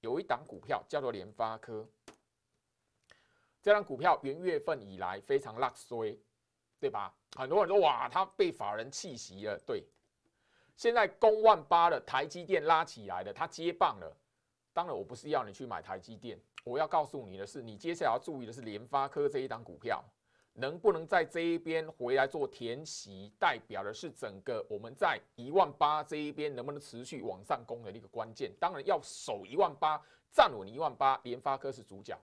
有一档股票叫做联发科，这档股票元月份以来非常拉衰，对吧？很多人说哇，它被法人气息了。对，现在公万八的台积电拉起来了，它接棒了。当然，我不是要你去买台积电，我要告诉你的是，你接下来要注意的是联发科这一档股票。能不能在这一边回来做填息，代表的是整个我们在一万八这一边能不能持续往上攻的一个关键。当然要守一万八，站稳一万八，联发科是主角。